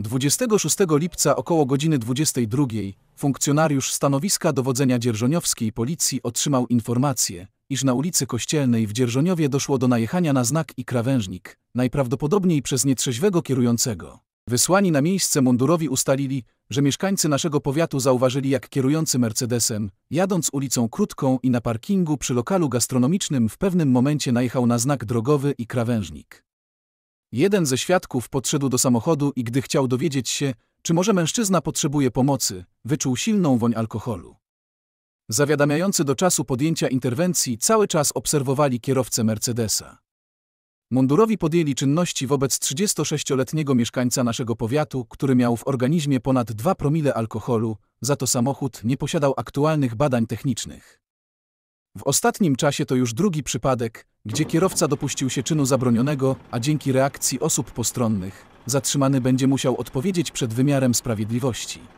26 lipca około godziny 22 funkcjonariusz stanowiska dowodzenia dzierżoniowskiej policji otrzymał informację, iż na ulicy Kościelnej w Dzierżoniowie doszło do najechania na znak i krawężnik, najprawdopodobniej przez nietrzeźwego kierującego. Wysłani na miejsce mundurowi ustalili, że mieszkańcy naszego powiatu zauważyli jak kierujący Mercedesem, jadąc ulicą krótką i na parkingu przy lokalu gastronomicznym w pewnym momencie najechał na znak drogowy i krawężnik. Jeden ze świadków podszedł do samochodu i gdy chciał dowiedzieć się, czy może mężczyzna potrzebuje pomocy, wyczuł silną woń alkoholu. Zawiadamiający do czasu podjęcia interwencji cały czas obserwowali kierowcę Mercedesa. Mundurowi podjęli czynności wobec 36-letniego mieszkańca naszego powiatu, który miał w organizmie ponad 2 promile alkoholu, za to samochód nie posiadał aktualnych badań technicznych. W ostatnim czasie to już drugi przypadek, gdzie kierowca dopuścił się czynu zabronionego, a dzięki reakcji osób postronnych zatrzymany będzie musiał odpowiedzieć przed wymiarem sprawiedliwości.